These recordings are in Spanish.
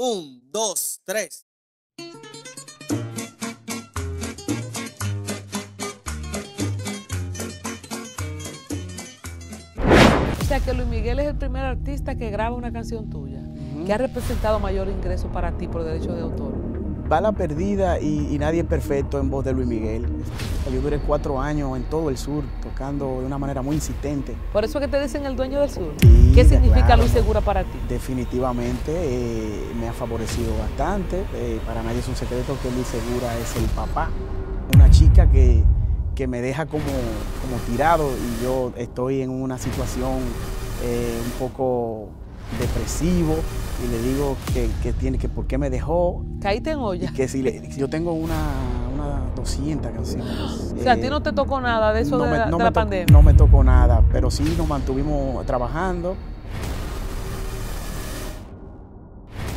Un, dos, tres. O sea que Luis Miguel es el primer artista que graba una canción tuya, que ha representado mayor ingreso para ti por derecho de autor. Bala perdida y nadie es perfecto en voz de Luis Miguel. Yo duré cuatro años en todo el sur tocando de una manera muy insistente. Por eso que te dicen el dueño del sur. ¿Qué significa Luis Segura para ti? Definitivamente eh, me ha favorecido bastante. Eh, para nadie es un secreto que Luis Segura es el papá. Una chica que, me deja como, tirado y yo estoy en una situación eh, un poco depresivo y le digo que, tiene que por qué me dejó. Caíte en olla. que si yo tengo una 200 canciones. O sea, a ti eh, no te tocó nada de eso de, la, pandemia. No me tocó nada, pero sí nos mantuvimos trabajando.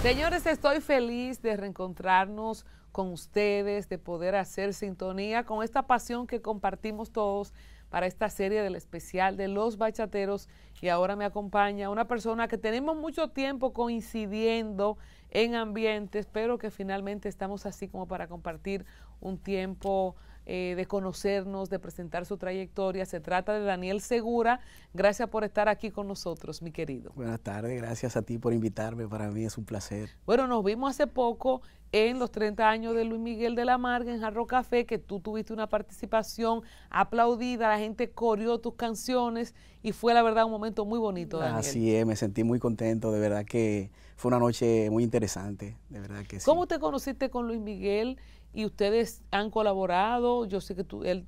Señores, estoy feliz de reencontrarnos con ustedes, de poder hacer sintonía con esta pasión que compartimos todos para esta serie del especial de los bachateros. Y ahora me acompaña una persona que tenemos mucho tiempo coincidiendo en ambientes, pero que finalmente estamos así como para compartir un tiempo eh, de conocernos, de presentar su trayectoria. Se trata de Daniel Segura. Gracias por estar aquí con nosotros, mi querido. Buenas tardes, gracias a ti por invitarme. Para mí es un placer. Bueno, nos vimos hace poco en los 30 años de Luis Miguel de la Marga en Jarro Café, que tú tuviste una participación aplaudida, la gente corrió tus canciones y fue la verdad un momento muy bonito. Daniel. Así es, me sentí muy contento, de verdad que fue una noche muy interesante, de verdad que sí. ¿Cómo te conociste con Luis Miguel y ustedes han colaborado? Yo sé que tú, él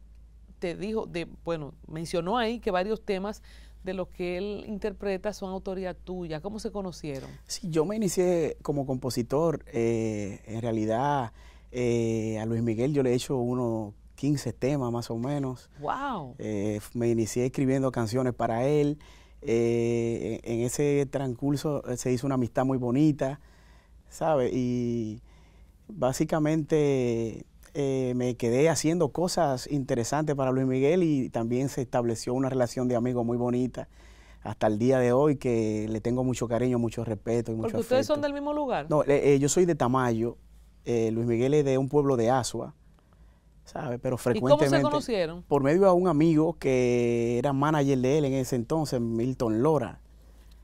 te dijo, de, bueno, mencionó ahí que varios temas de los que él interpreta son autoría tuya. ¿Cómo se conocieron? Sí, yo me inicié como compositor. Eh, en realidad, eh, a Luis Miguel yo le he hecho unos 15 temas más o menos. ¡Wow! Eh, me inicié escribiendo canciones para él. Eh, en, ese transcurso eh, se hizo una amistad muy bonita, ¿sabes? Y básicamente eh, me quedé haciendo cosas interesantes para Luis Miguel y también se estableció una relación de amigo muy bonita hasta el día de hoy que le tengo mucho cariño, mucho respeto y mucho Porque ustedes son del mismo lugar. No, yo soy de Tamayo, Luis Miguel es de un pueblo de Asua. Pero frecuentemente. cómo se conocieron? Por medio de un amigo que era manager de él en ese entonces, Milton Lora.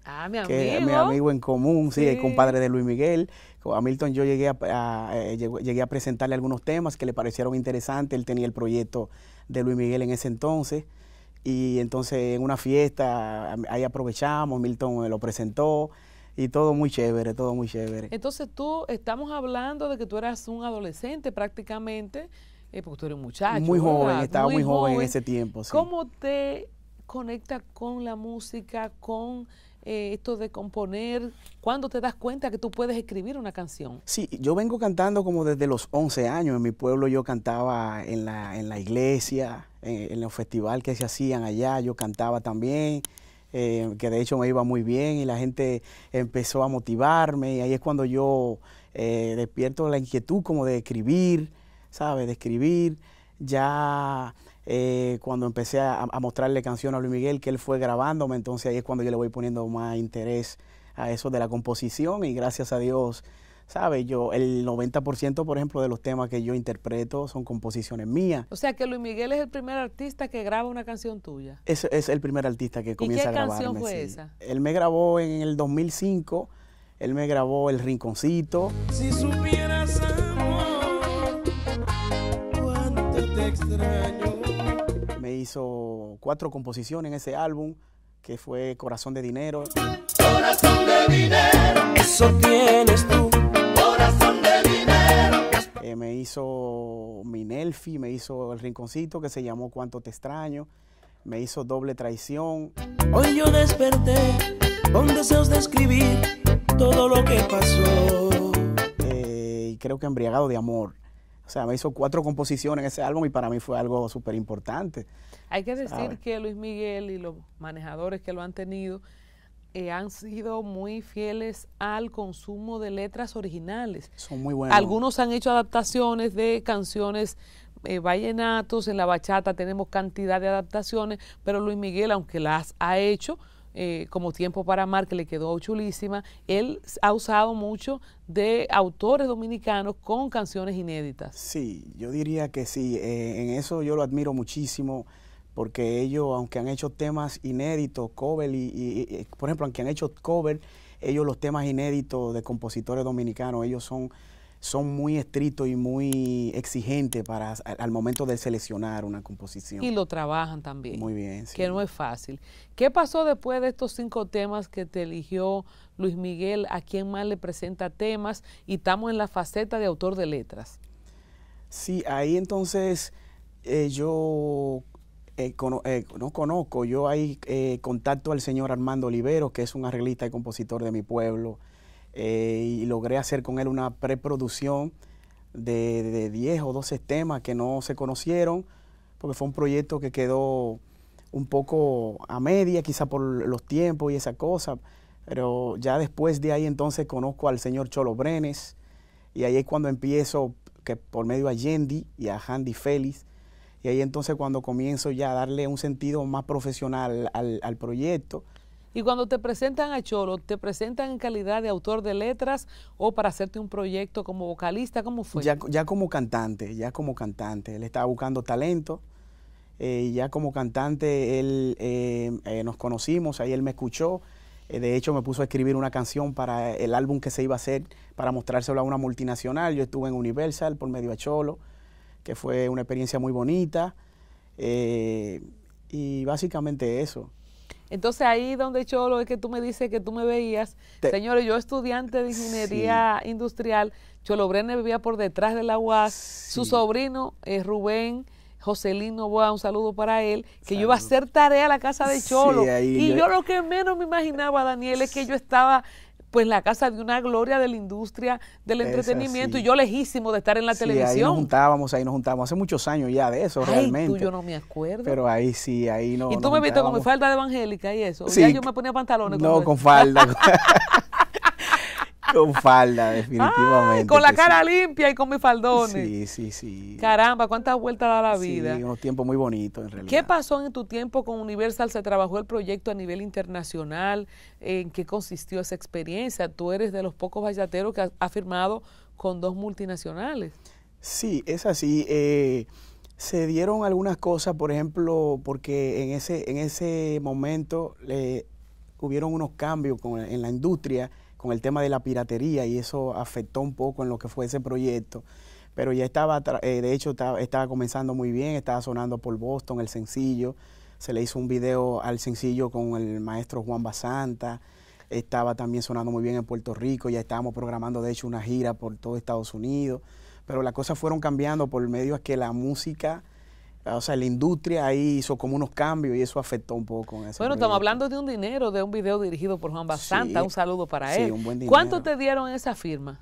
Ah, mi amigo. mi amigo en común, sí, el compadre de Luis Miguel. A Milton yo llegué a, eh, llegué a presentarle algunos temas que le parecieron interesantes. Él tenía el proyecto de Luis Miguel en ese entonces. Y entonces en una fiesta, ahí aprovechamos, Milton me lo presentó y todo muy chévere, todo muy chévere. Entonces tú, estamos hablando de que tú eras un adolescente prácticamente, eh, porque tú eres un muchacho. Muy joven, estaba muy, joven, en ese tiempo. ¿Cómo te conecta con la música, con eh, esto de componer? ¿Cuándo te das cuenta que tú puedes escribir una canción? Sí, yo vengo cantando como desde los 11 años. En mi pueblo yo cantaba en la, iglesia, eh, en, los festivales que se hacían allá, yo cantaba también. que de hecho me iba muy bien y la gente empezó a motivarme y ahí es cuando yo despierto la inquietud como de escribir, Sabe, De escribir. Ya eh, cuando empecé a, mostrarle canciones a Luis Miguel que él fue grabándome, entonces ahí es cuando yo le voy poniendo más interés a eso de la composición y gracias a Dios, sabe Yo, el 90% por ejemplo de los temas que yo interpreto son composiciones mías. O sea que Luis Miguel es el primer artista que graba una canción tuya. Es, es el primer artista que comienza a grabar. ¿Qué canción fue esa? Él me grabó en el 2005, él me grabó El Rinconcito. Si supieras Me hizo cuatro composiciones en ese álbum, que fue Corazón de Dinero. Corazón de Dinero. Eso tienes tú. Corazón de Dinero. Eh, me hizo Minelfi, me hizo El Rinconcito, que se llamó Cuánto te extraño. Me hizo Doble Traición. Hoy yo desperté con deseos de escribir todo lo que pasó. Eh, y creo que embriagado de amor. O sea, me hizo cuatro composiciones en ese álbum y para mí fue algo súper importante. Hay que decir que Luis Miguel y los manejadores que lo han tenido eh, han sido muy fieles al consumo de letras originales. Son muy buenos. Algunos han hecho adaptaciones de canciones eh, vallenatos, en la bachata tenemos cantidad de adaptaciones, pero Luis Miguel, aunque las ha hecho, eh, como Tiempo para Amar, que le quedó chulísima. Él ha usado mucho de autores dominicanos con canciones inéditas. Sí, yo diría que sí. Eh, en eso yo lo admiro muchísimo porque ellos, aunque han hecho temas inéditos, cover, y eh, por ejemplo, aunque han hecho cover, ellos los temas inéditos de compositores dominicanos, ellos son son muy estrictos y muy exigentes para, al, momento de seleccionar una composición. Y lo trabajan también. Muy bien. Que no es fácil. ¿Qué pasó después de estos cinco temas que te eligió Luis Miguel? ¿A quién más le presenta temas? Y estamos en la faceta de autor de letras. Sí, ahí entonces eh, yo eh, eh, no conozco, yo ahí contacto al señor Armando Olivero, que es un arreglista y compositor de mi pueblo eh, y logré hacer con él una preproducción de, de 10 o 12 temas que no se conocieron, porque fue un proyecto que quedó un poco a media, quizá por los tiempos y esa cosa, pero ya después de ahí entonces conozco al señor Cholo Brenes, y ahí es cuando empiezo que por medio a Yendi y a Handy Félix, y ahí entonces cuando comienzo ya a darle un sentido más profesional al proyecto, y cuando te presentan a Cholo, ¿te presentan en calidad de autor de letras o para hacerte un proyecto como vocalista? ¿Cómo fue? Ya, ya como cantante, ya como cantante. Él estaba buscando talento. Eh, ya como cantante, él eh, eh, nos conocimos, ahí él me escuchó. de hecho, me puso a escribir una canción para el álbum que se iba a hacer para mostrárselo a una multinacional. Yo estuve en Universal por medio a Cholo, que fue una experiencia muy bonita. y básicamente eso. Entonces ahí donde Cholo es que tú me dices que tú me veías. Señores, yo estudiante de ingeniería industrial, Cholo Brenner vivía por detrás de la UAS, su sobrino es Rubén. Joselín Boa, un saludo para él, que yo iba a hacer tarea a la casa de Cholo. y yo... lo que menos me imaginaba, Daniel, es que yo estaba pues la casa de una gloria de la industria del entretenimiento y yo lejísimo de estar en la televisión. Ahí nos juntábamos, ahí nos juntábamos hace muchos años ya de eso realmente. Tú, yo no me acuerdo. Pero ahí sí, ahí no. Y tú me viste con mi falda de evangélica y eso. Sí, ya yo me ponía pantalones. No, con falda. Con falda, definitivamente. con la cara limpia y con mis faldones. Sí, sí, sí. Caramba, cuántas vueltas da la vida. Sí, un tiempo muy bonito en realidad. ¿Qué pasó en tu tiempo con Universal? ¿Se trabajó el proyecto a nivel internacional? ¿En qué consistió esa experiencia? Tú eres de los pocos vallateros que ha, firmado con dos multinacionales. Sí, es así. Eh, se dieron algunas cosas, por ejemplo, porque en ese, en ese momento le eh, hubieron unos cambios en la industria con el tema de la piratería y eso afectó un poco en lo que fue ese proyecto. Pero ya estaba, eh, de hecho, estaba, comenzando muy bien, estaba sonando por Boston el sencillo. Se le hizo un video al sencillo con el maestro Juan Basanta. Estaba también sonando muy bien en Puerto Rico. Ya estábamos programando, de hecho, una gira por todo Estados Unidos. Pero las cosas fueron cambiando por medio de que la música Ah, o sea, la industria ahí hizo como unos cambios y eso afectó un poco. En eso. bueno, estamos hablando de un dinero, de un video dirigido por Juan Basanta. un saludo para sí, él. Un buen dinero. ¿Cuánto te dieron esa firma?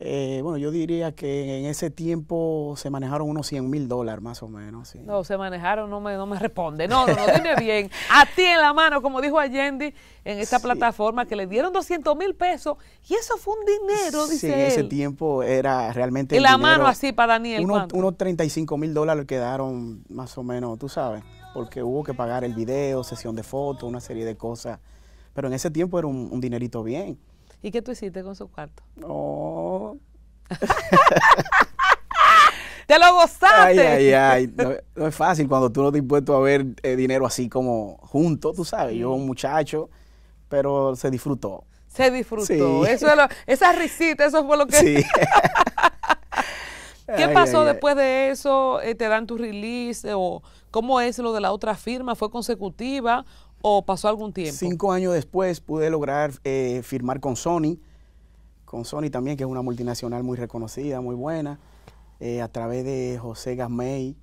Eh, bueno, yo diría que en ese tiempo se manejaron unos 100 mil dólares más o menos. No, se manejaron, no me, no me responde. No, no, no, dime bien. A ti en la mano, como dijo Allende en esta plataforma, que le dieron 200 mil pesos y eso fue un dinero, Sí, en ese tiempo era realmente. Y la mano así para Daniel. Unos, unos 35 mil dólares quedaron más o menos, tú sabes, porque hubo que pagar el video, sesión de fotos, una serie de cosas. Pero en ese tiempo era un, un dinerito bien. ¿Y qué tú hiciste con su cuarto? No. ¡Te lo gozaste! Ay, ay, ay. No, es fácil cuando tú no te impuesto a ver eh, dinero así como junto, tú sabes. Yo, un muchacho, pero se disfrutó. Se disfrutó. Eso es lo, esa risita, eso fue lo que. Sí. ¿Qué pasó después de eso? Eh, ¿Te dan tu release? ¿O cómo es lo de la otra firma? ¿Fue consecutiva? ¿O pasó algún tiempo? Cinco años después pude lograr eh, firmar con Sony, con Sony también, que es una multinacional muy reconocida, muy buena, eh, a través de José Gasmey,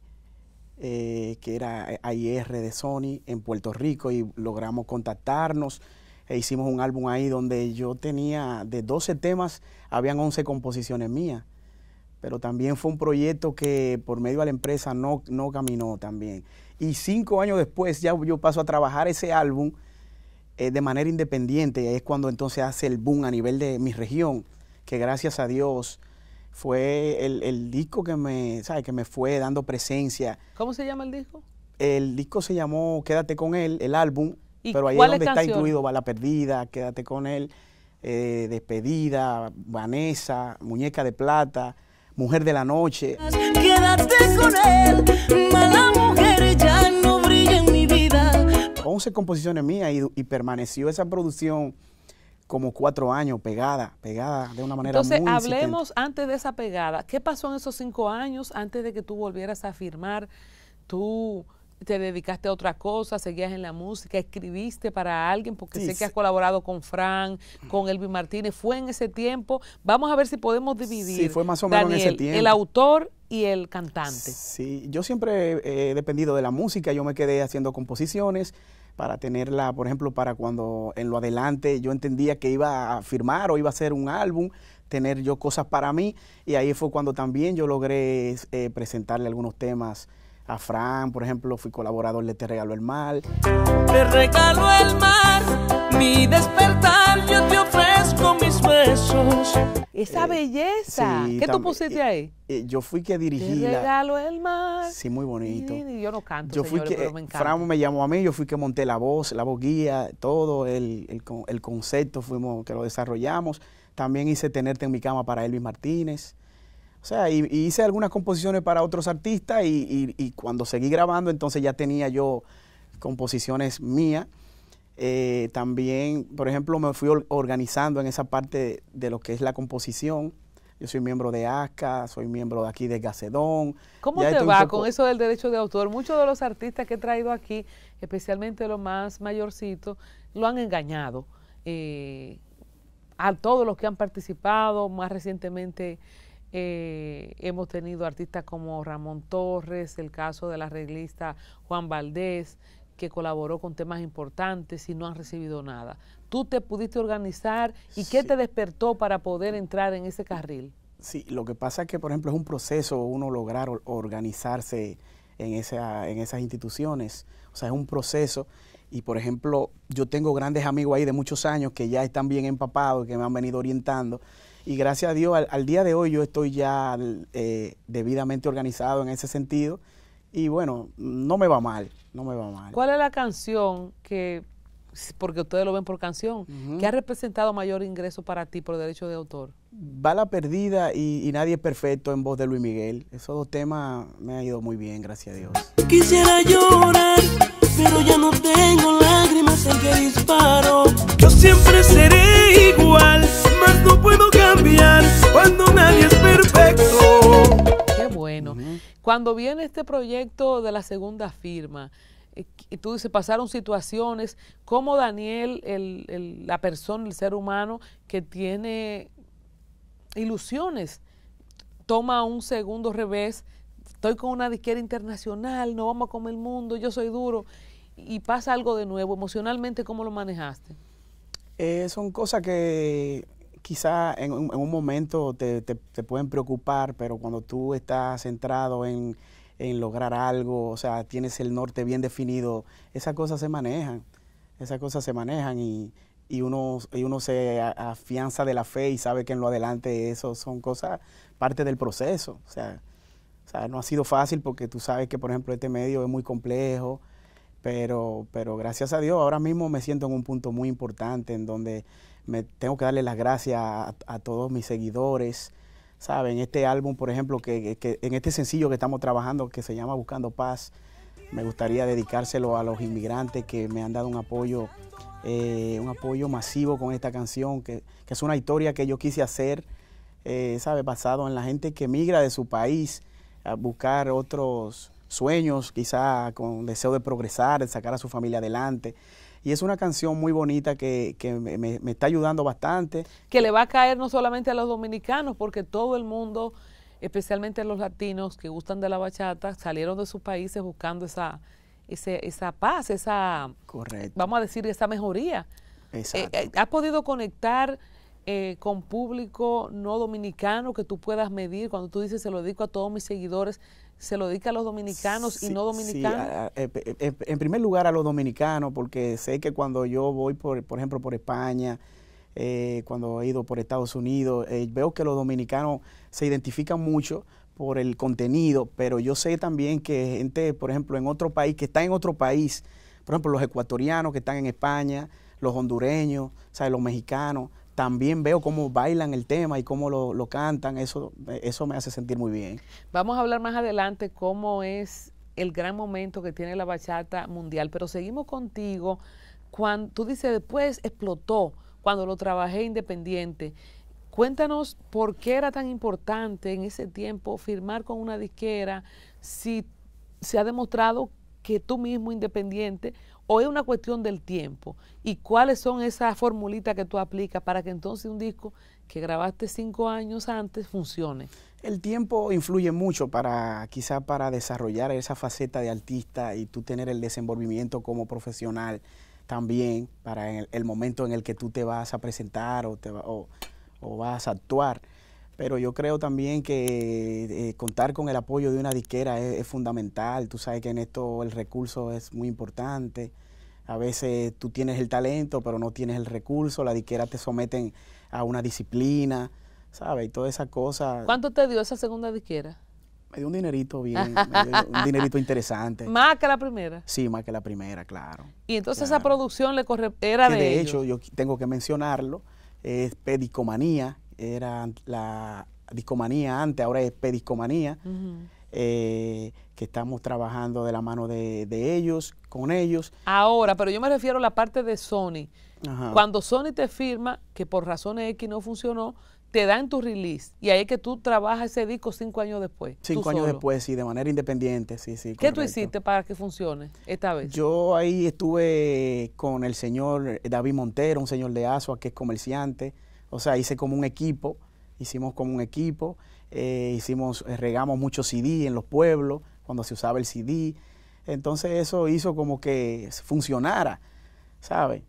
eh, que era IR de Sony en Puerto Rico, y logramos contactarnos. E hicimos un álbum ahí donde yo tenía de 12 temas, habían 11 composiciones mías. Pero también fue un proyecto que por medio de la empresa no, no caminó también y cinco años después ya yo paso a trabajar ese álbum eh, de manera independiente. y ahí Es cuando entonces hace el boom a nivel de mi región, que gracias a Dios fue el, disco que me, que me fue dando presencia. ¿Cómo se llama el disco? El disco se llamó Quédate con él, el álbum, pero ahí es donde está incluido Bala Perdida, Quédate con él, eh, Despedida, Vanessa, Muñeca de Plata, Mujer de la Noche. Quédate con él, mala mujer. 11 composiciones mías y, permaneció esa producción como cuatro años pegada, pegada de una manera Entonces, hablemos antes de esa pegada. ¿Qué pasó en esos cinco años antes de que tú volvieras a firmar? Tú te dedicaste a otra cosa, seguías en la música, escribiste para alguien, porque sé que has colaborado con Fran, con Elvin Martínez. Fue en ese tiempo. Vamos a ver si podemos dividir. Sí, fue más o menos en ese tiempo. El autor y el cantante. Sí, yo siempre he dependido de la música. Yo me quedé haciendo composiciones para tenerla, por ejemplo, para cuando en lo adelante yo entendía que iba a firmar o iba a hacer un álbum tener yo cosas para mí y ahí fue cuando también yo logré eh, presentarle algunos temas a Fran, por ejemplo, fui colaborador de Te Regalo el Mar. Te regalo el mar, mi despertar, yo te ofrezco mis besos. Esa eh, belleza. ¿Qué tú pusiste eh, ahí? Eh, yo fui que dirigí. Te regalo el mar. Sí, muy bonito. Y, yo no canto, yo fui que, pero me encanta. Fran me llamó a mí, yo fui que monté la voz, la voz guía, todo el, concepto fuimos que lo desarrollamos. También hice Tenerte en mi cama para Elvis Martínez. O sea, y, hice algunas composiciones para otros artistas y, cuando seguí grabando, entonces ya tenía yo composiciones mías. Eh, también, por ejemplo, me fui organizando en esa parte de, lo que es la composición. Yo soy miembro de ASCA, soy miembro de aquí de Gacedón. ¿Cómo te va con eso del derecho de autor? Muchos de los artistas que he traído aquí, especialmente los más mayorcitos, lo han engañado. Eh, a todos los que han participado, más recientemente eh, hemos tenido artistas como Ramón Torres, el caso de la arreglista Juan Valdés, que colaboró con temas importantes y no han recibido nada. ¿Tú te pudiste organizar y qué te despertó para poder entrar en ese carril? Sí, lo que pasa es que, por ejemplo, es un proceso uno lograr organizarse en, esa, en esas instituciones. O sea, es un proceso. Y, por ejemplo, yo tengo grandes amigos ahí de muchos años que ya están bien empapados, que me han venido orientando. Y gracias a Dios, al, día de hoy yo estoy ya eh, debidamente organizado en ese sentido. Y bueno, no me va mal, no me va mal. ¿Cuál es la canción que, porque ustedes lo ven por canción, que ha representado mayor ingreso para ti por derecho de autor? Bala Perdida y, y, Nadie es Perfecto en voz de Luis Miguel. Esos dos temas me han ido muy bien, gracias a Dios. Quisiera llorar, pero ya no tengo lágrimas en que disparo. Yo siempre seré igual puedo cambiar cuando nadie es perfecto. Qué bueno. Cuando viene este proyecto de la segunda firma, eh, y tú dices, pasaron situaciones, como Daniel, la persona, el ser humano que tiene ilusiones, toma un segundo revés? Estoy con una disquera internacional, no vamos a comer el mundo, yo soy duro, y pasa algo de nuevo. Emocionalmente, ¿cómo lo manejaste? Eh, son cosas que quizás en, un momento te, te, pueden preocupar, pero cuando tú estás centrado en, lograr algo, o sea, tienes el norte bien definido, esas cosas se manejan, esas cosas se manejan y, y, uno, y uno se afianza de la fe y sabe que en lo adelante eso son cosas, parte del proceso, o sea, o sea, no ha sido fácil porque tú sabes que, por ejemplo, este medio es muy complejo, pero, pero gracias a Dios, ahora mismo me siento en un punto muy importante en donde me tengo que darle las gracias a, todos mis seguidores, ¿saben? Este álbum, por ejemplo, que, en este sencillo que estamos trabajando, que se llama Buscando Paz, me gustaría dedicárselo a los inmigrantes que me han dado un apoyo, eh, un apoyo masivo con esta canción, que, es una historia que yo quise hacer, eh, ¿sabe? Basado en la gente que migra de su país a buscar otros, sueños, quizá con deseo de progresar, de sacar a su familia adelante. Y es una canción muy bonita que, que me, está ayudando bastante. Que le va a caer no solamente a los dominicanos, porque todo el mundo, especialmente los latinos que gustan de la bachata, salieron de sus países buscando esa, ese, esa paz, esa, vamos a decir, esa mejoría. Eh, Exacto. Eh, ¿Has podido conectar eh, con público no dominicano que tú puedas medir? Cuando tú dices, se lo dedico a todos mis seguidores, se lo dedica a los dominicanos y no dominicanos? Eh, eh, eh, en primer lugar a los dominicanos, porque sé que cuando yo voy, por, por ejemplo, por España, cuando he ido por Estados Unidos, veo que los dominicanos se identifican mucho por el contenido, pero yo sé también que gente, por ejemplo, en otro país, que está en otro país, por ejemplo, los ecuatorianos que están en España, los hondureños, los mexicanos, también veo cómo bailan el tema y cómo lo, cantan, eso, eso me hace sentir muy bien. Vamos a hablar más adelante cómo es el gran momento que tiene la bachata mundial, pero seguimos contigo. Cuando, tú dices, después explotó, cuando lo trabajé independiente. Cuéntanos por qué era tan importante en ese tiempo firmar con una disquera si se ha demostrado que tú mismo independiente o es una cuestión del tiempo y cuáles son esas formulitas que tú aplicas para que entonces un disco que grabaste cinco años antes funcione. El tiempo influye mucho para quizá para desarrollar esa faceta de artista y tú tener el desenvolvimiento como profesional también para el, momento en el que tú te vas a presentar o, te va, o vas a actuar. Pero yo creo también que eh, contar con el apoyo de una disquera es, fundamental. Tú sabes que en esto el recurso es muy importante. A veces tú tienes el talento, pero no tienes el recurso. La disquera te someten a una disciplina, ¿sabes? Y todas esas cosas. ¿Cuánto te dio esa segunda disquera? Me dio un dinerito bien, un dinerito interesante. ¿Más que la primera? Sí, más que la primera, claro. Y entonces esa producción le corre, era de De hecho, yo tengo que mencionarlo, es Pedicomanía era la discomanía antes, ahora es pediscomanía, eh, que estamos trabajando de la mano de, ellos, con ellos. Ahora, pero yo me refiero a la parte de Sony. Cuando Sony te firma que por razones X no funcionó, te dan tu release y ahí es que tú trabajas ese disco cinco años después. Cinco años después, sí, de manera independiente, sí, sí. ¿Qué tú hiciste para que funcione esta vez? Yo ahí estuve con el señor David Montero, un señor de Asua que es comerciante o sea, hice como un equipo, hicimos como un equipo, eh, hicimos, eh, regamos mucho CD en los pueblos, cuando se usaba el CD. Entonces eso hizo como que funcionara, ¿sabes?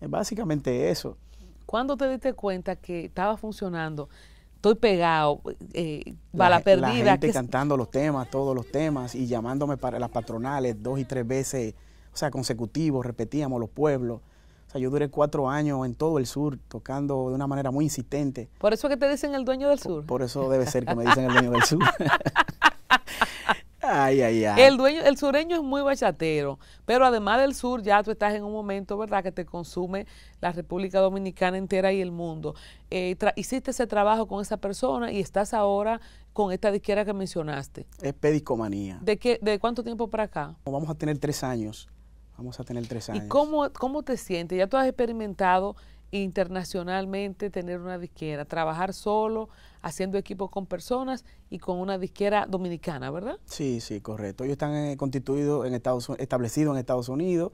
Básicamente eso. ¿Cuándo te diste cuenta que estaba funcionando? Estoy pegado, eh, bala la, perdida. cantando los temas, todos los temas, y llamándome para las patronales dos y tres veces, o sea, consecutivos, repetíamos los pueblos. O sea, yo duré cuatro años en todo el sur tocando de una manera muy insistente. Por eso que te dicen el dueño del sur. Por, eso debe ser que me dicen el dueño del sur. ay, ay, ay. El, sureño es muy bachatero, pero además del sur ya tú estás en un momento, ¿verdad?, que te consume la República Dominicana entera y el mundo. Eh, hiciste ese trabajo con esa persona y estás ahora con esta disquera que mencionaste. Es pedicomanía. ¿De, qué, de cuánto tiempo para acá? Vamos a tener tres años Vamos a tener tres años. ¿Y cómo, te sientes? Ya tú has experimentado internacionalmente tener una disquera, trabajar solo, haciendo equipo con personas y con una disquera dominicana, ¿verdad? Sí, sí, correcto. Yo están en eh, Estados establecido en Estados Unidos,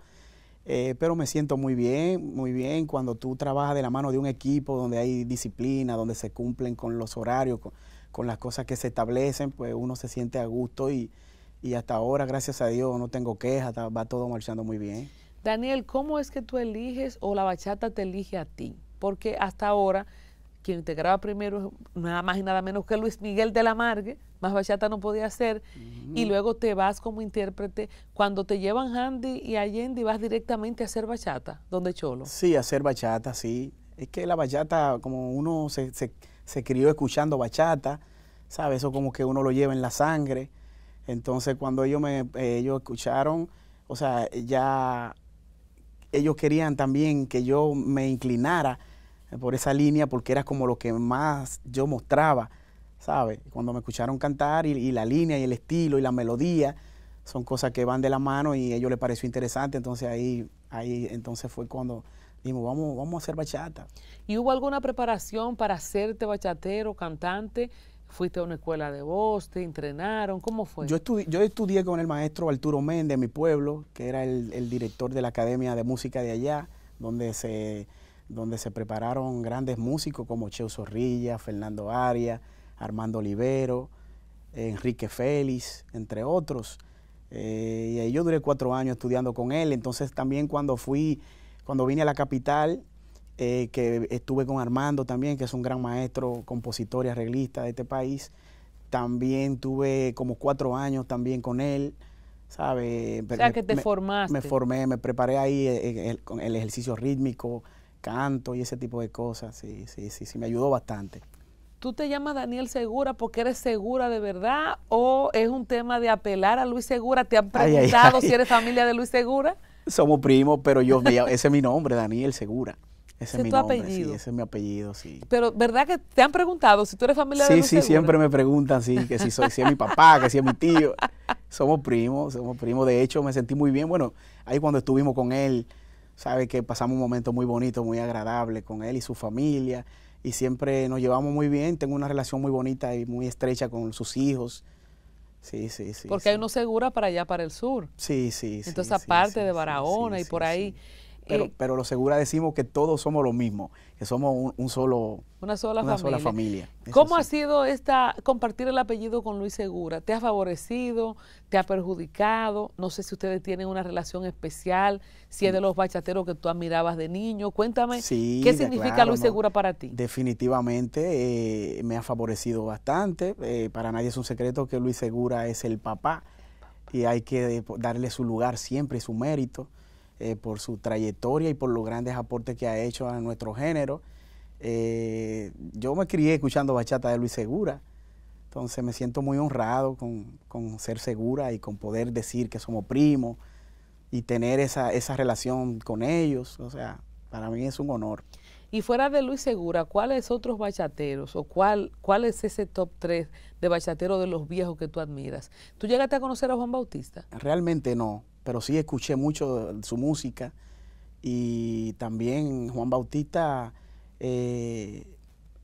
eh, pero me siento muy bien, muy bien cuando tú trabajas de la mano de un equipo donde hay disciplina, donde se cumplen con los horarios, con las cosas que se establecen, pues uno se siente a gusto y, y hasta ahora, gracias a Dios, no tengo quejas, va todo marchando muy bien. Daniel, ¿cómo es que tú eliges o la bachata te elige a ti? Porque hasta ahora, quien te graba primero nada más y nada menos que Luis Miguel de la Margue, más bachata no podía hacer, y luego te vas como intérprete. Cuando te llevan Handy y Allende, vas directamente a hacer bachata, donde Cholo. Sí, a hacer bachata, sí. Es que la bachata, como uno se, se, se crió escuchando bachata, ¿sabes? Eso como que uno lo lleva en la sangre entonces cuando ellos me eh, ellos escucharon, o sea, ya ellos querían también que yo me inclinara por esa línea porque era como lo que más yo mostraba, ¿sabes? Cuando me escucharon cantar y, la línea y el estilo y la melodía son cosas que van de la mano y a ellos les pareció interesante, entonces ahí, ahí entonces fue cuando dijimos, vamos, vamos a hacer bachata. ¿Y hubo alguna preparación para hacerte bachatero, cantante? fuiste a una escuela de voz, te entrenaron, ¿cómo fue? Yo estudié, yo estudié con el maestro Arturo Méndez, mi pueblo, que era el, director de la Academia de Música de allá, donde se, donde se prepararon grandes músicos como Cheo Zorrilla, Fernando Aria, Armando Olivero, Enrique Félix, entre otros. Eh, y ahí yo duré cuatro años estudiando con él. Entonces también cuando fui, cuando vine a la capital, eh, que estuve con Armando también, que es un gran maestro, compositor y arreglista de este país. También tuve como cuatro años también con él, ¿sabes? O sea, que te formaste. Me formé, me preparé ahí eh, con el, ejercicio rítmico, canto y ese tipo de cosas. Sí, sí, sí, sí, me ayudó bastante. ¿Tú te llamas Daniel Segura porque eres segura de verdad o es un tema de apelar a Luis Segura? ¿Te han preguntado si eres familia de Luis Segura? Somos primos, pero yo, ese es mi nombre, Daniel Segura. Ese, es mi apellido. Sí, ese es mi apellido, sí. Pero, ¿verdad que te han preguntado si tú eres familia sí, de Sí, sí, siempre me preguntan, sí, que si, soy, si es mi papá, que si es mi tío. Somos primos, somos primos. De hecho, me sentí muy bien. Bueno, ahí cuando estuvimos con él, sabe que pasamos un momento muy bonito, muy agradable con él y su familia. Y siempre nos llevamos muy bien. Tengo una relación muy bonita y muy estrecha con sus hijos. Sí, sí, sí. Porque hay uno segura para allá, para el sur. Sí, sí, sí. Entonces, aparte de Barahona y por ahí pero, pero lo segura decimos que todos somos lo mismo, que somos un, solo, una sola familia. ¿Cómo ha sido esta compartir el apellido con Luis Segura? ¿Te ha favorecido? ¿Te ha perjudicado? No sé si ustedes tienen una relación especial, si es de los bachateros que tú admirabas de niño. Cuéntame, ¿qué significa Luis Segura para ti? Definitivamente eh, me ha favorecido bastante. Eh, para nadie es un secreto que Luis Segura es el papá y hay que darle su lugar siempre y su mérito. Eh, por su trayectoria y por los grandes aportes que ha hecho a nuestro género. Eh, yo me crié escuchando bachata de Luis Segura, entonces me siento muy honrado con, ser segura y con poder decir que somos primos y tener esa, esa relación con ellos. O sea, para mí es un honor. Y fuera de Luis Segura, ¿cuáles otros bachateros o cuál, cuál es ese top 3 de bachateros de los viejos que tú admiras? ¿Tú llegaste a conocer a Juan Bautista? Realmente no pero sí escuché mucho su música y también Juan Bautista eh,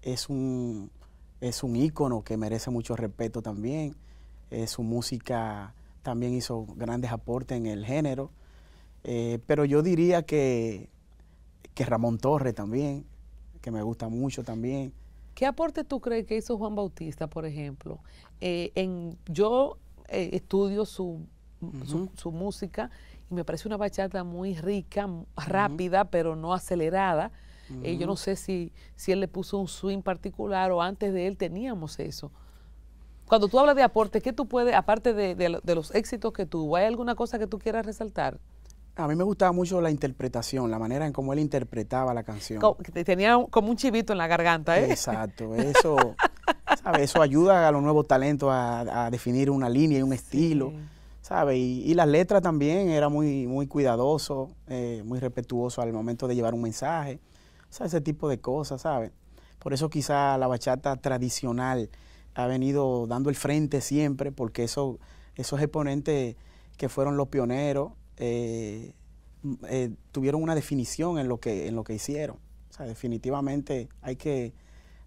es un es un ícono que merece mucho respeto también. Eh, su música también hizo grandes aportes en el género. Eh, pero yo diría que, Ramón Torres también, que me gusta mucho también. ¿Qué aporte tú crees que hizo Juan Bautista, por ejemplo? en, yo estudio su su, música y me parece una bachata muy rica, rápida, pero no acelerada. Eh, yo no sé si, si él le puso un swing particular o antes de él teníamos eso. Cuando tú hablas de aporte ¿qué tú puedes, aparte de, los éxitos que tuvo, hay alguna cosa que tú quieras resaltar? A mí me gustaba mucho la interpretación, la manera en cómo él interpretaba la canción. tenía como un chivito en la garganta, ¿eh? Exacto, eso, eso ayuda a los nuevos talentos a, definir una línea y un estilo. Y, y, las letras también, era muy, muy cuidadoso, eh, muy respetuoso al momento de llevar un mensaje, o ese tipo de cosas, ¿sabes? Por eso quizá la bachata tradicional ha venido dando el frente siempre, porque esos exponentes que fueron los pioneros eh, eh, tuvieron una definición en lo que, en lo que hicieron. O sea, definitivamente hay que,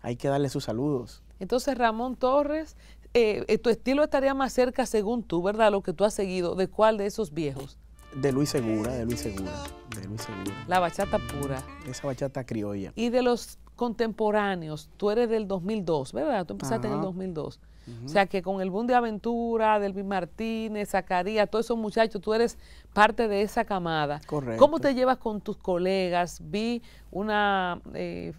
hay que darle sus saludos. Entonces Ramón Torres eh, eh, tu estilo estaría más cerca según tú, ¿verdad? Lo que tú has seguido, ¿de cuál de esos viejos? De Luis Segura, de Luis Segura, de Luis Segura. La bachata pura. Esa bachata criolla. Y de los contemporáneos, tú eres del 2002, ¿verdad? Tú empezaste en el 2002. O sea que con el boom de Aventura, Delvin Martínez, Zacarías, todos esos muchachos, tú eres parte de esa camada. Correcto. ¿Cómo te llevas con tus colegas? Vi una, eh,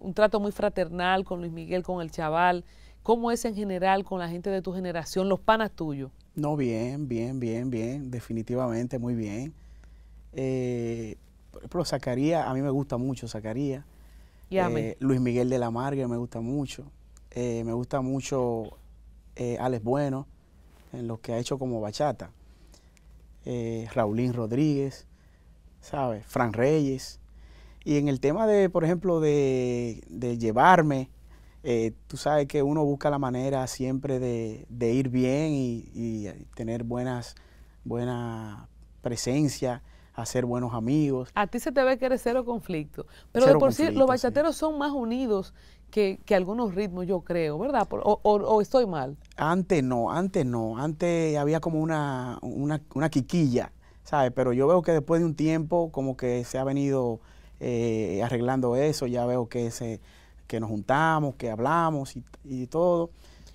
un trato muy fraternal con Luis Miguel, con el chaval. ¿Cómo es en general con la gente de tu generación, los panas tuyos? No, bien, bien, bien, bien, definitivamente muy bien. Eh, ejemplo, Zacarías, a mí me gusta mucho Zacarías. Eh, Luis Miguel de la Marga me gusta mucho. Eh, me gusta mucho eh, Alex Bueno en lo que ha hecho como bachata. Raulín Rodríguez, ¿sabes? Fran Reyes. Y en el tema de, por ejemplo, de llevarme eh, tú sabes que uno busca la manera siempre de, ir bien y, eh, tener buenas, buena presencia, hacer buenos amigos. A ti se te ve que eres cero conflicto, pero de por sí los bachateros son más unidos que, algunos ritmos, yo creo, ¿verdad? O, estoy mal? Antes no, antes no. Antes había como una, una, quiquilla, ¿sabes? Pero yo veo que después de un tiempo como que se ha venido eh, arreglando eso, ya veo que se, que nos juntamos, que hablamos y, todo.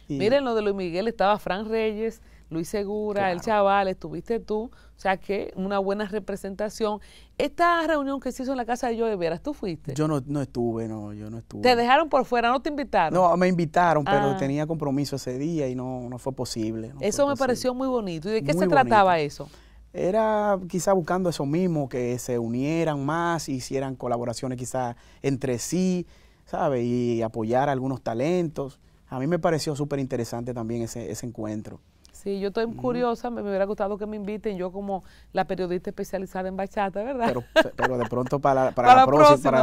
Miren lo de Luis Miguel, estaba Fran Reyes, Luis Segura, el chaval, estuviste tú, o sea que una buena representación. Esta reunión que se hizo en la casa de Joe Veras, ¿tú fuiste? Yo no, no, estuve, no, yo no estuve. ¿Te dejaron por fuera, no te invitaron? No, me invitaron, pero ah. tenía compromiso ese día y no, no fue posible. eso me pareció muy bonito. ¿Y de qué se trataba eso? Era quizá buscando eso mismo, que se unieran más, hicieran colaboraciones quizá entre sí, ¿sabe? Y apoyar algunos talentos. A mí me pareció súper interesante también ese, ese encuentro. Sí, yo estoy curiosa, me, hubiera gustado que me inviten, yo como la periodista especializada en bachata, ¿verdad? Pero, pero de pronto para, la, para, la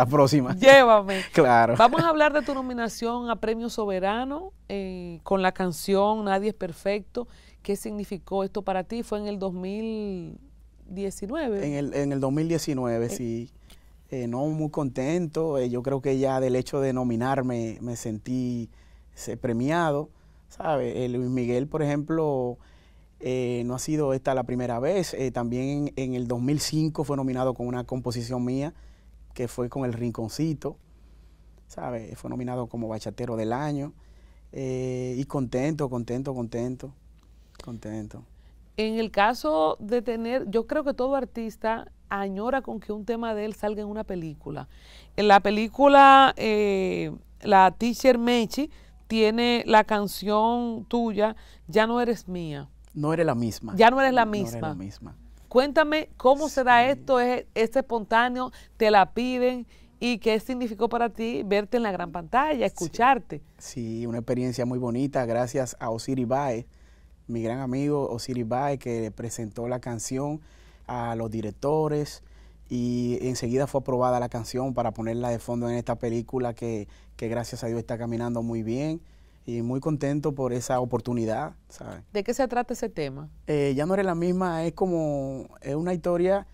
próxima, Llévame. claro. Vamos a hablar de tu nominación a Premio Soberano eh, con la canción Nadie es Perfecto. ¿Qué significó esto para ti? Fue en el 2019. En el, en el 2019, eh, sí. Eh, no muy contento. Eh, yo creo que ya del hecho de nominarme me sentí premiado. ¿sabe? Eh, Luis Miguel, por ejemplo, no ha sido esta la primera vez. también en, el 2005 fue nominado con una composición mía que fue con El Rinconcito. ¿sabe? Fue nominado como bachatero del año. y contento, contento, contento, contento. En el caso de tener, yo creo que todo artista añora con que un tema de él salga en una película. En la película, eh, la teacher Mechi tiene la canción tuya, Ya no eres mía. No eres la misma. Ya no eres la misma. No eres la misma. Cuéntame cómo se da esto, es, este espontáneo, te la piden y qué significó para ti verte en la gran pantalla, escucharte. Sí, una experiencia muy bonita, gracias a Osiri Baez mi gran amigo Osiris Bay que presentó la canción a los directores y enseguida fue aprobada la canción para ponerla de fondo en esta película que, que gracias a Dios está caminando muy bien y muy contento por esa oportunidad. ¿De qué se trata ese tema? Eh, ya no eres la misma, es como es una historia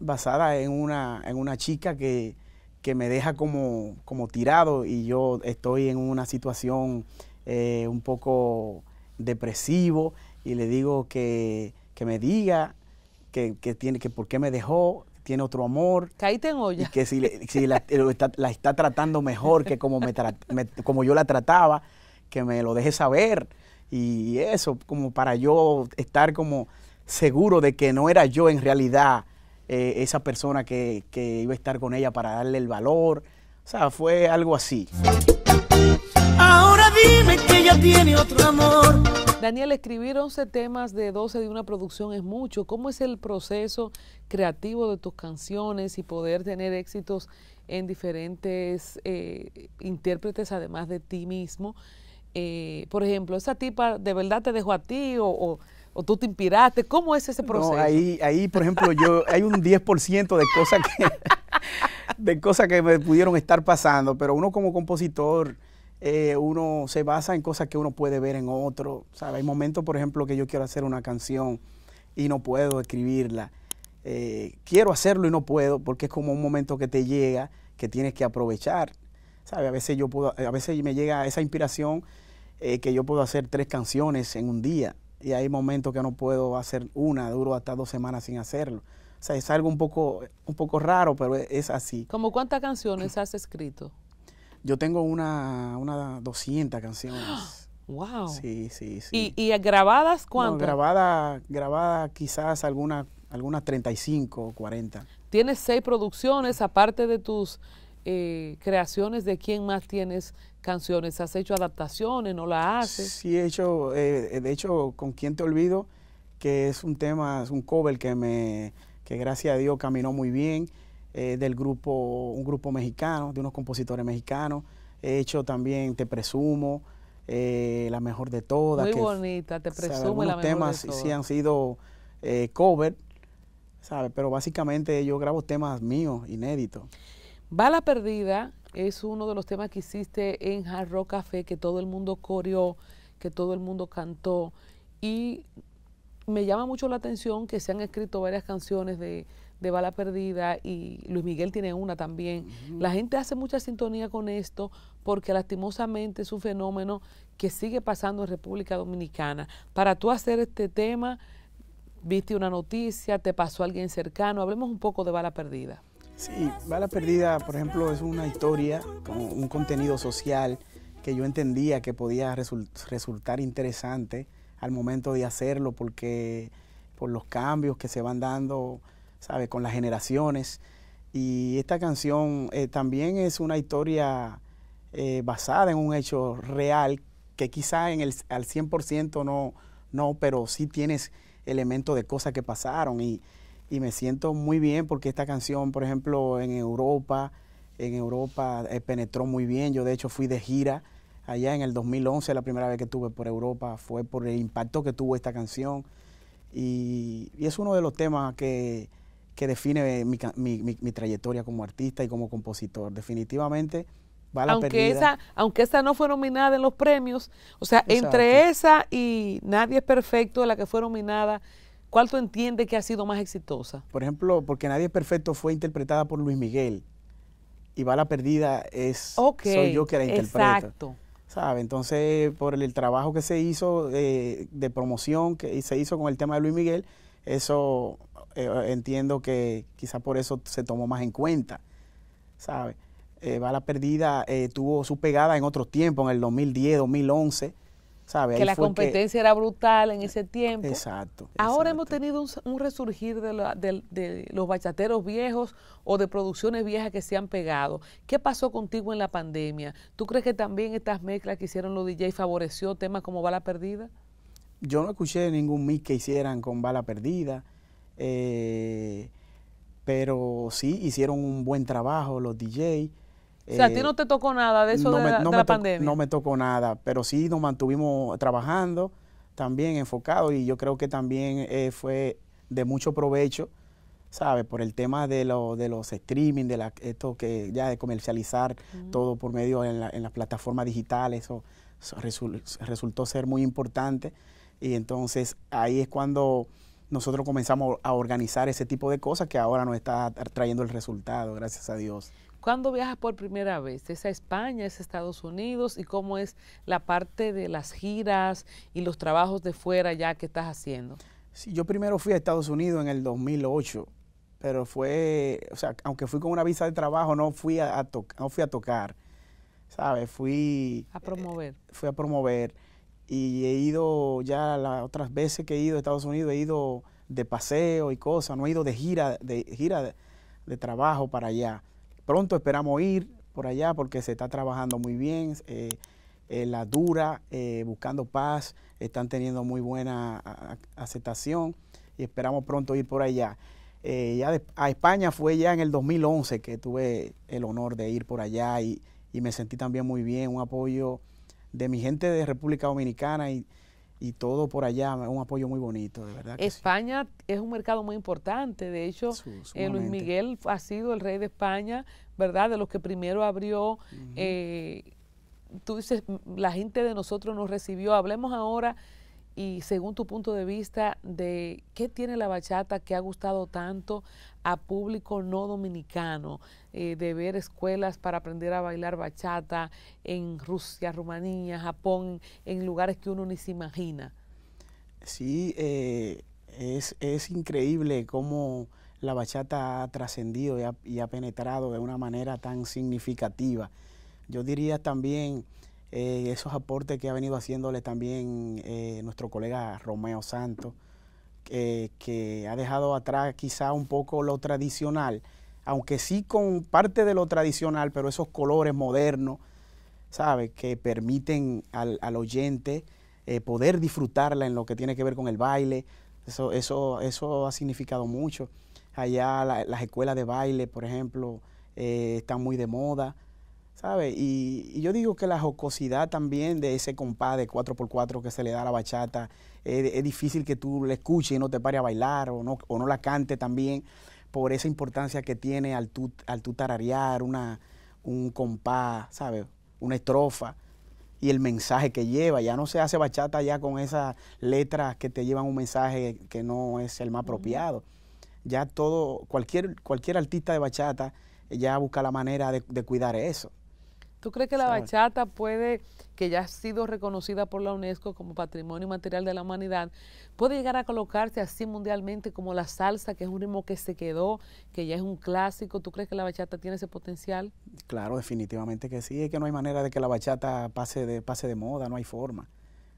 basada en una, en una chica que, que me deja como, como tirado y yo estoy en una situación eh, un poco depresivo y le digo que, me diga que, tiene, que por qué me dejó, tiene otro amor. que en que si, la, está, tratando mejor que como, me, como yo la trataba, que me lo deje saber. Y eso, como para yo estar como seguro de que no era yo en realidad eh, esa persona que, que, iba a estar con ella para darle el valor. O sea, fue algo así. Ahora dime que tiene otro amor. Daniel, escribir 11 temas de 12 de una producción es mucho. ¿Cómo es el proceso creativo de tus canciones y poder tener éxitos en diferentes eh, intérpretes, además de ti mismo? Eh, por ejemplo, esa tipa de verdad te dejó a ti o, tú te inspiraste. ¿Cómo es ese proceso? ahí, ahí, por ejemplo, yo hay un 10% de cosas de cosas que me pudieron estar pasando, pero uno como compositor eh, uno se basa en cosas que uno puede ver en otro. ¿sabe? Hay momentos, por ejemplo, que yo quiero hacer una canción y no puedo escribirla. Eh, quiero hacerlo y no puedo porque es como un momento que te llega que tienes que aprovechar. A veces yo puedo, a veces me llega esa inspiración eh, que yo puedo hacer tres canciones en un día y hay momentos que no puedo hacer una, duro hasta dos semanas sin hacerlo. O sea, es algo un poco, un poco raro, pero es así. ¿Cómo cuántas canciones has escrito? Yo tengo una, 200 canciones. ¡Wow! Sí, sí, sí. ¿Y, grabadas cuántas? grabada, grabada quizás algunas algunas 35 o 40. Tienes seis producciones, aparte de tus eh, creaciones, ¿de quién más tienes canciones? ¿Has hecho adaptaciones? ¿No la haces? Sí, he hecho, eh, de hecho, con quién te olvido, que es un tema, es un cover que me, que gracias a Dios caminó muy bien. Eh, del grupo, un grupo mexicano, de unos compositores mexicanos. He hecho también Te Presumo, eh, La Mejor de Todas. Muy bonita, Te Presumo, algunos temas de sí han sido eh, cover, ¿sabes? Pero básicamente yo grabo temas míos, inéditos. Bala Perdida es uno de los temas que hiciste en Hard Rock Café, que todo el mundo coreó, que todo el mundo cantó. Y me llama mucho la atención que se han escrito varias canciones de, Bala Perdida y Luis Miguel tiene una también. La gente hace mucha sintonía con esto porque lastimosamente es un fenómeno que sigue pasando en República Dominicana. Para tú hacer este tema, viste una noticia, te pasó alguien cercano, hablemos un poco de Bala Perdida. Sí, Bala Perdida, por ejemplo, es una historia con un contenido social que yo entendía que podía resultar interesante al momento de hacerlo, porque por los cambios que se van dando, ¿sabes? Con las generaciones. Y esta canción eh, también es una historia eh, basada en un hecho real que quizá en el, al 100% no, no, pero sí tienes elementos de cosas que pasaron y, me siento muy bien porque esta canción, por ejemplo, en Europa, en Europa eh, penetró muy bien. Yo de hecho fui de gira allá en el 2011, la primera vez que estuve por Europa, fue por el impacto que tuvo esta canción. Y, es uno de los temas que, que define mi, mi, trayectoria como artista y como compositor. Definitivamente va la aunque perdida. aunque esa no fue nominada en los premios, o sea, entre esa y Nadie es Perfecto, de la que fue nominada, ¿cuál tú entiendes que ha sido más exitosa? Por ejemplo, porque Nadie es Perfecto fue interpretada por Luis Miguel y Bala perdida es soy yo que la interpreto. ¿sabe? Entonces, por el, trabajo que se hizo eh, de promoción que se hizo con el tema de Luis Miguel, eso eh, entiendo que quizás por eso se tomó más en cuenta, ¿sabe? Eh, Bala Perdida eh, tuvo su pegada en otros tiempos, en el 2010, 2011, que la competencia era brutal en ese tiempo. Exacto. Ahora hemos tenido un, resurgir de, los bachateros viejos o de producciones viejas que se han pegado. ¿Qué pasó contigo en la pandemia? ¿Tú crees que también estas mezclas que hicieron los DJs favoreció temas como Bala Perdida? Yo no escuché ningún mix que hicieran con Bala Perdida, eh, pero sí hicieron un buen trabajo los DJs. O sea, a ti eh, no te tocó nada de eso no de, la, pandemia. No me tocó nada, pero sí nos mantuvimos trabajando, también enfocados, y yo creo que también eh, fue de mucho provecho, ¿sabes? Por el tema de, los streaming, de la, esto que ya de comercializar todo por medio en, la, en las plataformas digitales, eso, resultó ser muy importante. Y entonces ahí es cuando nosotros comenzamos a organizar ese tipo de cosas que ahora nos está trayendo el resultado, gracias a Dios. ¿Cuándo viajas por primera vez? ¿Es a España, es a Estados Unidos? ¿Y cómo es la parte de las giras y los trabajos de fuera ya que estás haciendo? Sí, yo primero fui a Estados Unidos en el 2008, pero fue, o sea, aunque fui con una visa de trabajo, no fui a, no fui a tocar, ¿sabes? Fui... A promover. Eh, fui a promover. Y he ido ya las otras veces que he ido a Estados Unidos, he ido de paseo y cosas, no he ido de gira, de gira de trabajo para allá. Pronto esperamos ir por allá porque se está trabajando muy bien. Eh, eh, la dura, eh, buscando paz, están teniendo muy buena aceptación y esperamos pronto ir por allá. ya a España fue ya en el 2011 que tuve el honor de ir por allá y, y me sentí también muy bien, un apoyo de mi gente de República Dominicana y, y todo por allá, un apoyo muy bonito, de verdad. España es un mercado muy importante, de hecho, eh, Luis Miguel ha sido el rey de España, ¿verdad? De los que primero abrió. Eh, tú dices, la gente de nosotros nos recibió, hablemos ahora y según tu punto de vista de qué tiene la bachata que ha gustado tanto a público no dominicano, eh, de ver escuelas para aprender a bailar bachata en Rusia, Rumanía, Japón, en lugares que uno ni se imagina. Sí, eh, es, increíble cómo la bachata ha trascendido y ha penetrado de una manera tan significativa. Yo diría también eh, esos aportes que ha venido haciéndole también eh, nuestro colega Romeo Santos, que ha dejado atrás quizá un poco lo tradicional, aunque sí con parte de lo tradicional, pero esos colores modernos, ¿sabes? Que permiten al, oyente eh, poder disfrutarla en lo que tiene que ver con el baile. Eso, eso, ha significado mucho. Allá las escuelas de baile, por ejemplo, están muy de moda. ¿Sabe? Y, yo digo que la jocosidad también de ese compás de 4x4 que se le da a la bachata, es difícil que tú la escuches y no te pare a bailar o no, o no la cante también, por esa importancia que tiene al tú, al tararear una, un compás, Una estrofa y el mensaje que lleva. Ya no se hace bachata ya con esas letras que te llevan un mensaje que no es el más apropiado. Ya todo, cualquier, cualquier artista de bachata ya busca la manera de, de cuidar eso. ¿Tú crees que la bachata puede, que ya ha sido reconocida por la UNESCO como Patrimonio Material de la Humanidad, puede llegar a colocarse así mundialmente como la salsa, que es un ritmo que se quedó, que ya es un clásico? ¿Tú crees que la bachata tiene ese potencial? Claro, definitivamente que sí. Es que no hay manera de que la bachata pase de, pase de moda, no hay forma.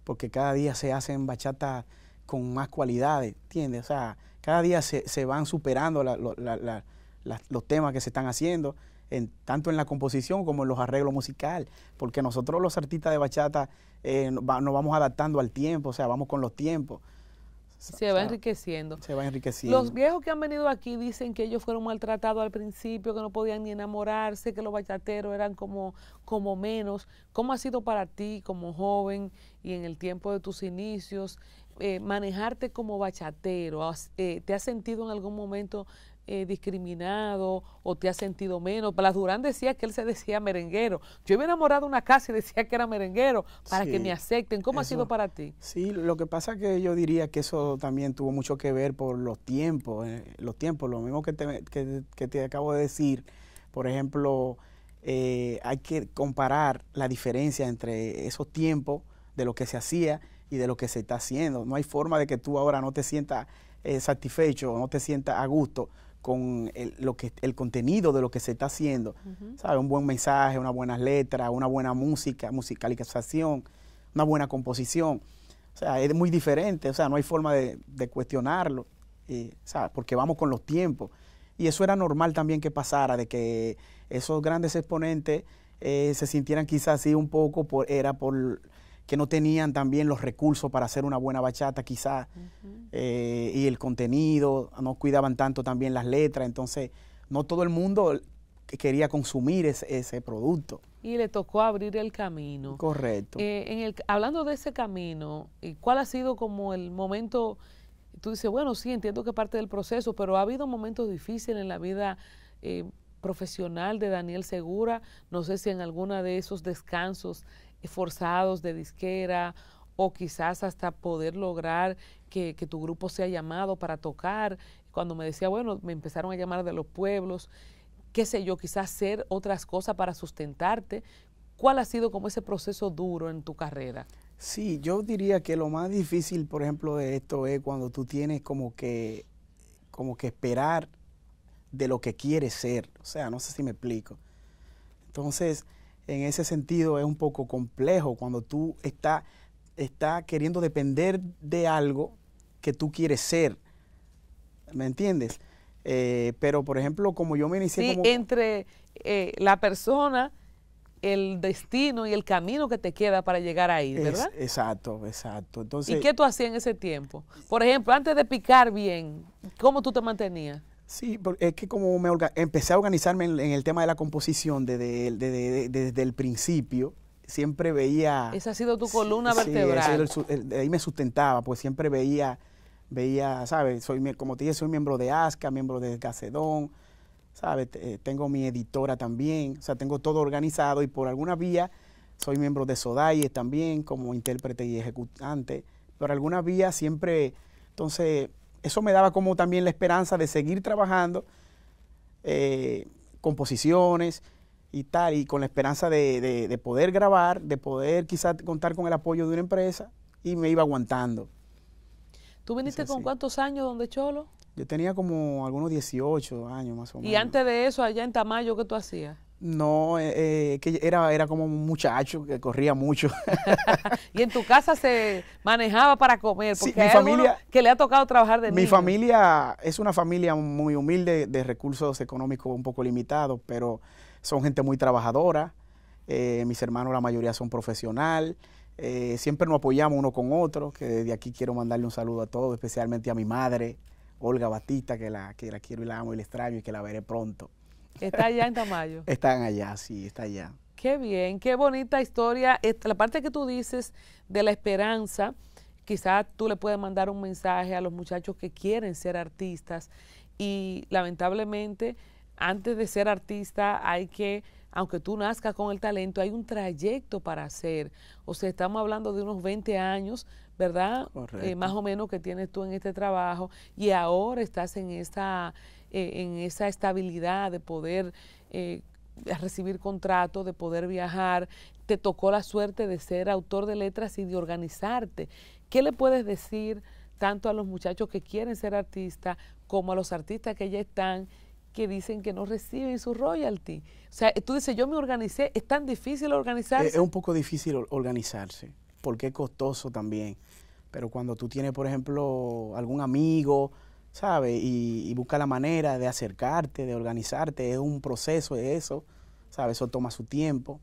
Porque cada día se hacen bachatas con más cualidades, ¿entiendes? O sea, cada día se, se van superando los temas que se están haciendo en, tanto en la composición como en los arreglos musicales, porque nosotros los artistas de bachata eh, nos vamos adaptando al tiempo, o sea, vamos con los tiempos. Se va enriqueciendo. Se va enriqueciendo. Los viejos que han venido aquí dicen que ellos fueron maltratados al principio, que no podían ni enamorarse, que los bachateros eran como, como menos. ¿Cómo ha sido para ti como joven y en el tiempo de tus inicios eh, manejarte como bachatero? Eh, ¿Te has sentido en algún momento eh, discriminado o te has sentido menos. Blas Durán decía que él se decía merenguero. Yo me he enamorado una casa y decía que era merenguero para que me acepten. ¿Cómo ha sido para ti? Sí, lo que pasa que yo diría que eso también tuvo mucho que ver por los tiempos, eh, los tiempos, lo mismo que te, acabo de decir. Por ejemplo, eh, hay que comparar la diferencia entre esos tiempos de lo que se hacía y de lo que se está haciendo. No hay forma de que tú ahora no te sientas satisfecho, no te sientas a gusto con el, lo que, el contenido de lo que se está haciendo. Un buen mensaje, unas buenas letras, una buena música, musicalización, una buena composición. O sea, es muy diferente, o sea, no hay forma de, cuestionarlo, eh, porque vamos con los tiempos. Y eso era normal también que pasara, de que esos grandes exponentes eh, se sintieran quizás así un poco, por, era por que no tenían también los recursos para hacer una buena bachata quizá eh, y el contenido, no cuidaban tanto también las letras, entonces no todo el mundo quería consumir ese, producto. Y le tocó abrir el camino. Correcto. Eh, en hablando de ese camino, eh, ¿cuál ha sido como el momento? Tú dices, bueno, sí, entiendo que parte del proceso, pero ha habido momentos difíciles en la vida. profesional de Daniel Segura. No sé si en alguna de esos descansos forzados de disquera o quizás hasta poder lograr que, que, tu grupo sea llamado para tocar. Cuando me decía, bueno, me empezaron a llamar de los pueblos, qué sé yo, quizás hacer otras cosas para sustentarte. ¿Cuál ha sido como ese proceso duro en tu carrera? Sí, yo diría que lo más difícil, por ejemplo, de esto es cuando tú tienes como que, como que esperar de lo que quieres ser. O sea, no sé si me explico. Entonces, en ese sentido es un poco complejo cuando tú estás está queriendo depender de algo que tú quieres ser. ¿Me entiendes? Eh, pero, por ejemplo, como yo me inicié sí, entre eh, la persona, el destino y el camino que te queda para llegar ahí, ¿verdad? exacto, exacto. Entonces, ¿Y qué tú hacías en ese tiempo? Por ejemplo, antes de picar bien, ¿cómo tú te mantenías? Sí, es que como empecé a organizarme en, el tema de la composición desde, el principio, siempre veía... Esa ha sido tu columna vertebral. ahí me sustentaba, pues siempre veía, veía, ¿sabes? Soy, como te dije, soy miembro de ASCA, miembro de Gacedón, ¿sabes? tengo mi editora también, o sea, tengo todo organizado y por alguna vía soy miembro de Sodayes también como intérprete y ejecutante. Por alguna vía siempre, entonces, eso me daba como también la esperanza de seguir trabajando eh, composiciones y tal, y con la esperanza de, poder grabar, de poder quizás contar con el apoyo de una empresa, y me iba aguantando. ¿Tú viniste con cuántos años donde Cholo? Yo tenía como algunos 18 años más o menos. ¿Y antes de eso, allá en Tamayo, qué tú hacías? No, eh, eh, que era, era como un muchacho que corría mucho. ¿Y en tu casa se manejaba para comer? Porque mi familia, que le ha tocado trabajar de Mi familia es una familia muy humilde, de recursos económicos un poco limitados, pero son gente muy trabajadora. Eh, mis hermanos, la mayoría son profesional. siempre nos apoyamos uno con otro, que desde aquí quiero mandarle un saludo a todos, especialmente a mi madre, Olga Batista, que la, que la quiero y la amo y la extraño y que la veré pronto. Está allá en Tamayo. Están allá, sí, está allá. Qué bien, qué bonita historia. La parte que tú dices de la esperanza, quizás tú le puedes mandar un mensaje a los muchachos que quieren ser artistas y lamentablemente antes de ser artista hay que, aunque tú nazcas con el talento, hay un trayecto para hacer. O sea, estamos hablando de unos 20 años, ¿verdad? Eh, más o menos que tienes tú en este trabajo y ahora estás en esta e, en esa estabilidad de poder eh, recibir contrato, de poder viajar, te tocó la suerte de ser autor de letras y de organizarte. ¿Qué le puedes decir tanto a los muchachos que quieren ser artistas como a los artistas que ya están que dicen que no reciben su royalty. O sea, tú dices, yo me organicé, es tan difícil organizarse. es un poco difícil organizarse, porque es costoso también. Pero cuando tú tienes, por ejemplo, algún amigo, sabe Y, busca la manera de acercarte, de organizarte, es un proceso, de eso, ¿sabes? Eso toma su tiempo,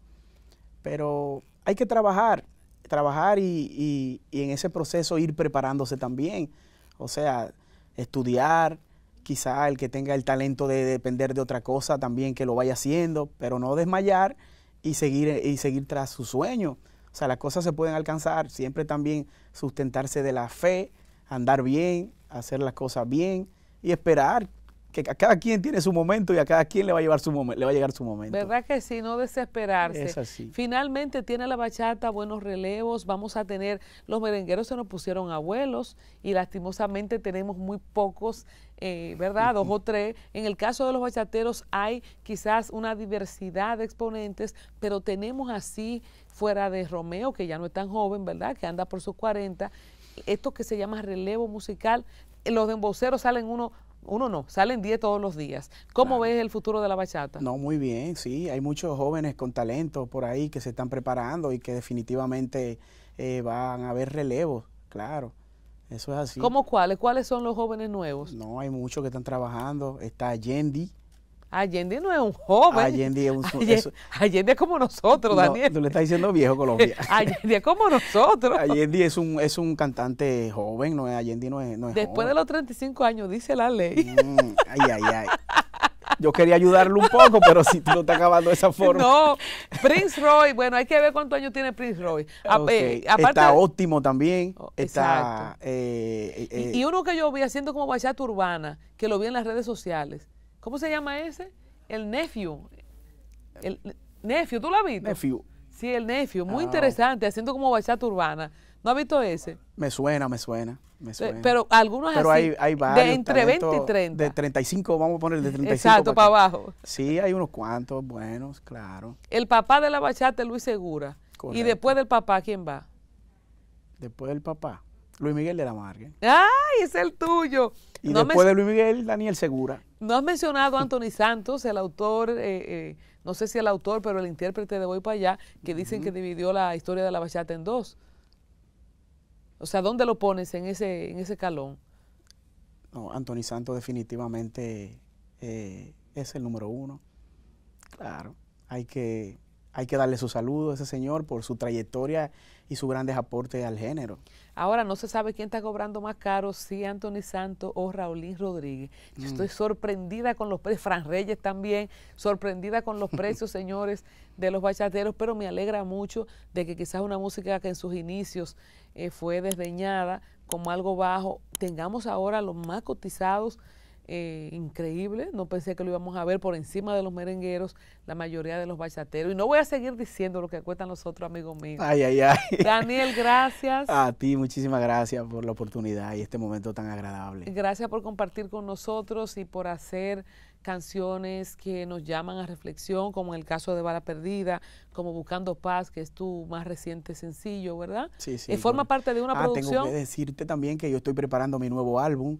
pero hay que trabajar, trabajar y, y, en ese proceso ir preparándose también, o sea, estudiar, quizá el que tenga el talento de depender de otra cosa también que lo vaya haciendo, pero no desmayar y seguir, y seguir tras su sueño. O sea, las cosas se pueden alcanzar, siempre también sustentarse de la fe, andar bien, hacer las cosas bien y esperar que a cada quien tiene su momento y a cada quien le va a, llevar su le va a llegar su momento. ¿Verdad que sí? No desesperarse. Es así. Finalmente tiene la bachata buenos relevos, vamos a tener, los merengueros se nos pusieron abuelos y lastimosamente tenemos muy pocos, eh, ¿verdad? Dos o tres. En el caso de los bachateros hay quizás una diversidad de exponentes, pero tenemos así fuera de Romeo, que ya no es tan joven, ¿verdad? Que anda por sus 40, esto que se llama relevo musical, los de emboceros salen uno uno no, salen 10 todos los días. ¿Cómo ves el futuro de la bachata? No, muy bien, sí, hay muchos jóvenes con talento por ahí que se están preparando y que definitivamente eh, van a haber relevos, claro. Eso es así. ¿Cómo cuáles? ¿Cuáles son los jóvenes nuevos? No, hay muchos que están trabajando. Está Yendi, Allende no es un joven. Allende es como nosotros, Daniel. No, tú le estás diciendo viejo Colombia. Allende es como nosotros. Allende es un, es un cantante joven, no Allende no es, no Después de los 35 años, dice la ley. Mm, ay, ay, ay. Yo quería ayudarlo un poco, pero si tú no estás acabando de esa forma. No, Prince Roy, bueno, hay que ver cuántos años tiene Prince Roy. Ah, eh, está óptimo también. Oh, está, exacto. Eh, eh, y, y, uno que yo vi haciendo como bachata urbana, que lo vi en las redes sociales, ¿Cómo se llama ese? El Nephew. El Nephew, ¿tú lo has visto? Nephew. Sí, el Nephew. Muy ah, interesante, haciendo como bachata urbana. ¿No has visto ese? Me suena, me suena. Me eh, suena. Pero algunos Pero así, hay, hay de entre 20 y 30. De 35, vamos a poner de 35. Exacto, para, abajo. Sí, hay unos cuantos buenos, claro. El papá de la bachata es Luis Segura. Y después del papá, ¿quién va? Después del papá. Luis Miguel de la Marga. ¡Ay, es el tuyo! Y no después de Luis Miguel, Daniel Segura. No has mencionado a Anthony Santos, el autor, eh, eh, no sé si el autor, pero el intérprete de Voy para allá, que dicen que dividió la historia de la bachata en dos. O sea, ¿dónde lo pones en ese, en ese calón? No, Anthony Santos definitivamente eh, es el número uno. Claro, hay que, hay que darle su saludo a ese señor por su trayectoria y sus grandes aportes al género. Ahora no se sabe quién está cobrando más caro, si Anthony Santos o Raulín Rodríguez. Yo mm. estoy sorprendida con los precios, Fran Reyes también, sorprendida con los precios, señores, de los bachateros, pero me alegra mucho de que quizás una música que en sus inicios eh, fue desdeñada como algo bajo, tengamos ahora los más cotizados eh, increíble, no pensé que lo íbamos a ver por encima de los merengueros, la mayoría de los bachateros. Y no voy a seguir diciendo lo que cuentan los otros amigos míos. Ay, ay, ay. Daniel, gracias. A ti, muchísimas gracias por la oportunidad y este momento tan agradable. Gracias por compartir con nosotros y por hacer canciones que nos llaman a reflexión, como en el caso de Bala Perdida, como Buscando Paz, que es tu más reciente sencillo, ¿verdad? Sí, sí. Y eh, forma parte de una ah, producción. Tengo que decirte también que yo estoy preparando mi nuevo álbum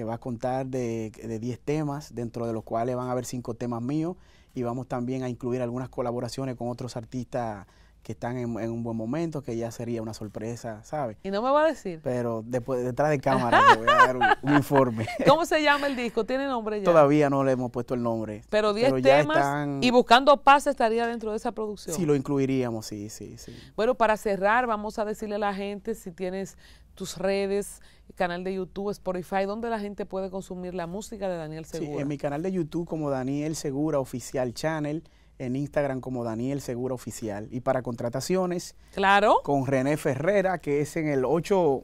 que va a contar de 10 temas, dentro de los cuales van a haber 5 temas míos y vamos también a incluir algunas colaboraciones con otros artistas que están en, un buen momento, que ya sería una sorpresa, ¿sabes? Y no me va a decir. Pero después, detrás de cámara voy a dar un, informe. ¿Cómo se llama el disco? ¿Tiene nombre ya? Todavía no le hemos puesto el nombre. Pero 10 temas y Buscando Paz estaría dentro de esa producción. Sí, lo incluiríamos, sí, sí, sí. Bueno, para cerrar, vamos a decirle a la gente si tienes tus redes, canal de YouTube, Spotify, donde la gente puede consumir la música de Daniel Segura. Sí, en mi canal de YouTube como Daniel Segura Oficial Channel, en Instagram como Daniel Segura Oficial. Y para contrataciones, claro. Con René Ferrera, que es en el 8,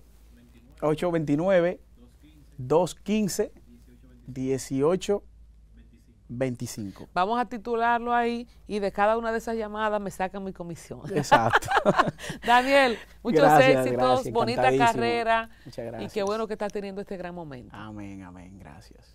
829 215 18 25. Vamos a titularlo ahí y de cada una de esas llamadas me sacan mi comisión. Exacto. Daniel, muchos éxitos, bonita carrera. Muchas gracias. Y qué bueno que estás teniendo este gran momento. Amén, amén, gracias.